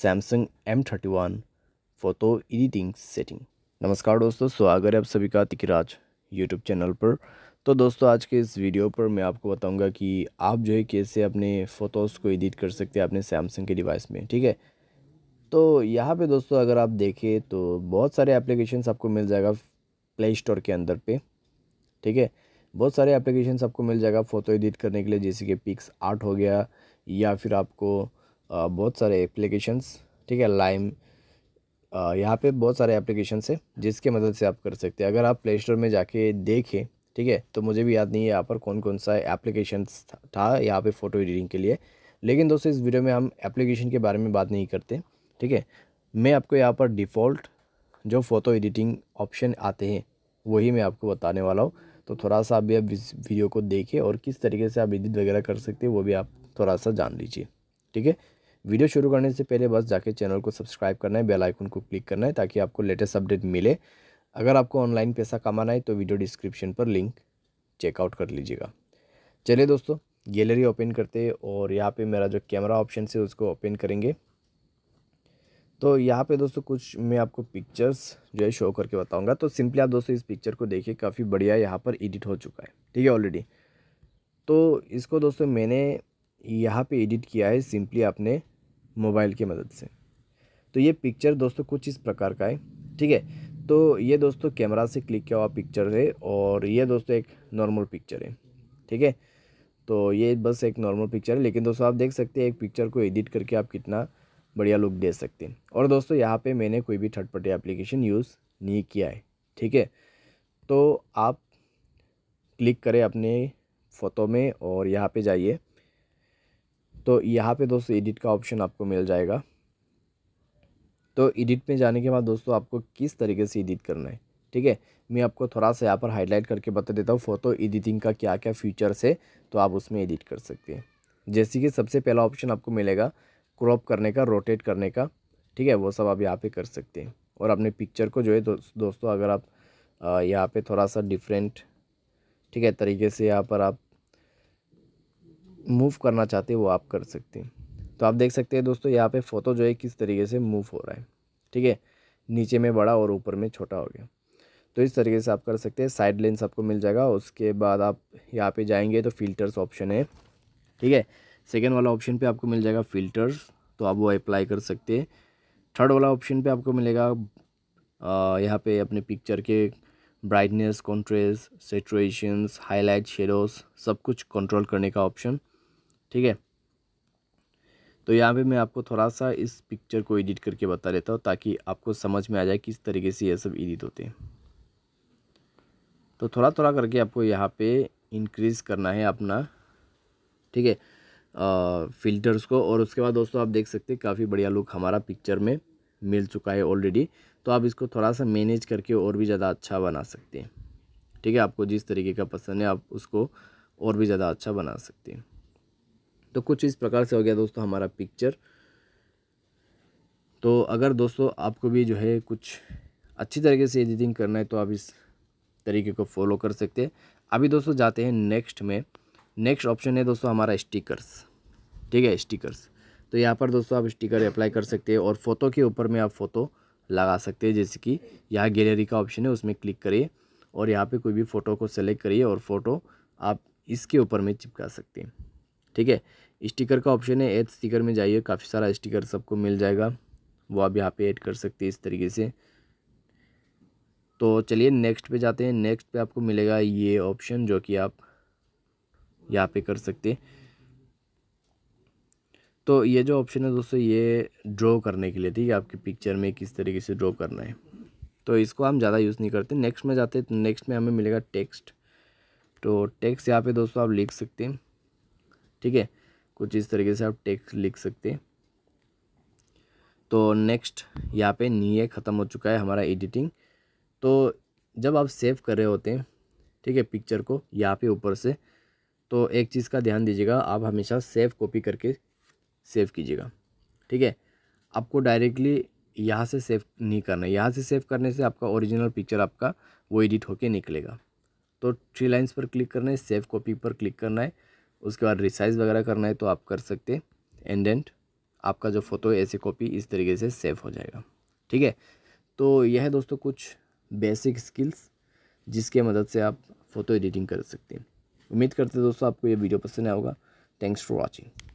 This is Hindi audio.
Samsung M thirty one photo editing setting नमस्कार दोस्तों स्वागत है आप सभी का तिकराज यूट्यूब चैनल पर तो दोस्तों आज के इस वीडियो पर मैं आपको बताऊंगा कि आप जो है कैसे अपने फ़ोटोज़ को एडिट कर सकते हैं अपने सैमसंग के डिवाइस में ठीक है तो यहाँ पे दोस्तों अगर आप देखें तो बहुत सारे एप्लीकेशन आपको मिल जाएगा प्ले स्टोर के अंदर पे ठीक है बहुत सारे एप्लीकेशन आपको मिल जाएगा फ़ोटो एडिट करने के लिए जैसे कि पिक्स आर्ट हो गया या फिर आपको बहुत सारे एप्लीकेशंस ठीक है लाइम यहाँ पे बहुत सारे एप्लीकेशन है जिसके मदद से आप कर सकते हैं अगर आप प्ले स्टोर में जाके देखें ठीक है तो मुझे भी याद नहीं है यहाँ पर कौन कौन सा एप्लीकेशन था, था यहाँ पे फ़ोटो एडिटिंग के लिए लेकिन दोस्तों इस वीडियो में हम एप्लीकेशन के बारे में बात नहीं करते ठीक है मैं आपको यहाँ पर डिफ़ॉल्ट जो फ़ोटो एडिटिंग ऑप्शन आते हैं वही मैं आपको बताने वाला हूँ तो थोड़ा सा आप भी आप इस वीडियो को देखें और किस तरीके से आप एडिट वगैरह कर सकते हैं वो भी आप थोड़ा सा जान लीजिए ठीक है वीडियो शुरू करने से पहले बस जाके चैनल को सब्सक्राइब करना है बेल आइकन को क्लिक करना है ताकि आपको लेटेस्ट अपडेट मिले अगर आपको ऑनलाइन पैसा कमाना है तो वीडियो डिस्क्रिप्शन पर लिंक चेकआउट कर लीजिएगा चलिए दोस्तों गैलरी ओपन करते हैं और यहाँ पे मेरा जो कैमरा ऑप्शन से उसको ओपन करेंगे तो यहाँ पे दोस्तों कुछ मैं आपको पिक्चर्स जो है शो करके बताऊंगा तो सिंपली आप दोस्तों इस पिक्चर को देखिए काफ़ी बढ़िया यहाँ पर एडिट हो चुका है ठीक है ऑलरेडी तो इसको दोस्तों मैंने यहाँ पे एडिट किया है सिंपली आपने मोबाइल की मदद से तो ये पिक्चर दोस्तों कुछ इस प्रकार का है ठीक है तो ये दोस्तों कैमरा से क्लिक किया हुआ पिक्चर है और ये दोस्तों एक नॉर्मल पिक्चर है ठीक है तो ये बस एक नॉर्मल पिक्चर है लेकिन दोस्तों आप देख सकते हैं एक पिक्चर को एडिट करके आप कितना बढ़िया लुक दे सकते हैं और दोस्तों यहाँ पे मैंने कोई भी थर्ड पार्टी एप्लीकेशन यूज़ नहीं किया है ठीक है तो आप क्लिक करें अपने फ़ोटो में और यहाँ पर जाइए तो यहाँ पे दोस्तों एडिट का ऑप्शन आपको मिल जाएगा तो एडिट में जाने के बाद दोस्तों आपको किस तरीके से एडिट करना है ठीक है मैं आपको थोड़ा सा यहाँ पर हाईलाइट करके बता देता हूँ फ़ोटो एडिटिंग का क्या क्या फीचर्स है तो आप उसमें एडिट कर सकते हैं जैसे कि सबसे पहला ऑप्शन आपको मिलेगा क्रॉप करने का रोटेट करने का ठीक है वो सब आप यहाँ पे कर सकते हैं और अपने पिक्चर को जो है दो, दोस्तों अगर आप यहाँ पे थोड़ा सा डिफरेंट ठीक है तरीके से यहाँ पर आप मूव करना चाहते हैं वो आप कर सकते हैं तो आप देख सकते हैं दोस्तों यहाँ पे फ़ोटो जो है किस तरीके से मूव हो रहा है ठीक है नीचे में बड़ा और ऊपर में छोटा हो गया तो इस तरीके से आप कर सकते हैं साइड लेंस आपको मिल जाएगा उसके बाद आप यहाँ पे जाएंगे तो फ़िल्टर्स ऑप्शन है ठीक है सेकेंड वाला ऑप्शन पर आपको मिल जाएगा फ़िल्टर्स तो आप वो अप्लाई कर सकते हैं थर्ड वाला ऑप्शन पर आपको मिलेगा यहाँ पर अपने पिक्चर के brightness contrast saturations highlight shadows सब कुछ कंट्रोल करने का ऑप्शन ठीक है तो यहाँ पे मैं आपको थोड़ा सा इस पिक्चर को एडिट करके बता देता हूँ ताकि आपको समझ में आ जाए किस तरीके से ये सब एडिट होते हैं तो थोड़ा थोड़ा करके आपको यहाँ पे इंक्रीज़ करना है अपना ठीक है फ़िल्टर्स को और उसके बाद दोस्तों आप देख सकते हैं काफ़ी बढ़िया लुक हमारा पिक्चर में मिल चुका है ऑलरेडी तो आप इसको थोड़ा सा मैनेज करके और भी ज़्यादा अच्छा बना सकते हैं ठीक है आपको जिस तरीके का पसंद है आप उसको और भी ज़्यादा अच्छा बना सकते हैं तो कुछ इस प्रकार से हो गया दोस्तों हमारा पिक्चर तो अगर दोस्तों आपको भी जो है कुछ अच्छी तरीके से एडिटिंग करना है तो आप इस तरीके को फॉलो कर सकते हैं अभी दोस्तों जाते हैं नेक्स्ट में नेक्स्ट ऑप्शन है दोस्तों हमारा स्टिकर्स ठीक है स्टिकर्स तो यहाँ पर दोस्तों आप स्टिकर अप्लाई कर सकते हैं और फ़ोटो के ऊपर में आप फ़ोटो लगा सकते हैं जैसे कि यहाँ गैलरी का ऑप्शन है उसमें क्लिक करिए और यहाँ पे कोई भी फ़ोटो को सेलेक्ट करिए और फ़ोटो आप इसके ऊपर में चिपका सकते हैं ठीक है स्टिकर का ऑप्शन है एड स्टिकर में जाइए काफ़ी सारा स्टिकर सबको मिल जाएगा वो आप यहाँ पे ऐड कर सकते हैं इस तरीके से तो चलिए नेक्स्ट पे जाते हैं नेक्स्ट पे आपको मिलेगा ये ऑप्शन जो कि आप यहाँ पे कर सकते तो ये जो ऑप्शन है दोस्तों ये ड्रॉ करने के लिए ठीक है आपकी पिक्चर में किस तरीके से ड्रॉ करना है तो इसको हम ज़्यादा यूज़ नहीं करते नेक्स्ट में जाते हैं तो नेक्स्ट में हमें मिलेगा टेक्स्ट तो टेक्स्ट यहाँ पे दोस्तों आप लिख सकते हैं ठीक है कुछ इस तरीके से आप टेक्स्ट लिख सकते हैं तो नेक्स्ट यहाँ पे नीए ख़त्म हो चुका है हमारा एडिटिंग तो जब आप सेव कर रहे होते हैं ठीक है पिक्चर को यहाँ पे ऊपर से तो एक चीज़ का ध्यान दीजिएगा आप हमेशा सेव कॉपी करके सेव कीजिएगा ठीक है आपको डायरेक्टली यहाँ से सेव नहीं करना है यहाँ से सेव करने से आपका ओरिजिनल पिक्चर आपका वो एडिट होके निकलेगा तो थ्री लाइंस पर क्लिक करना है सेव कॉपी पर क्लिक करना है उसके बाद रिसाइज वगैरह करना है तो आप कर सकते हैं एंडेंट आपका जो फ़ोटो है ऐसी कॉपी इस तरीके से सेव हो जाएगा ठीक है तो यह है दोस्तों कुछ बेसिक स्किल्स जिसके मदद से आप फ़ोटो एडिटिंग कर सकते हैं उम्मीद करते हैं दोस्तों आपको ये वीडियो पसंद आएगा थैंक्स फॉर वॉचिंग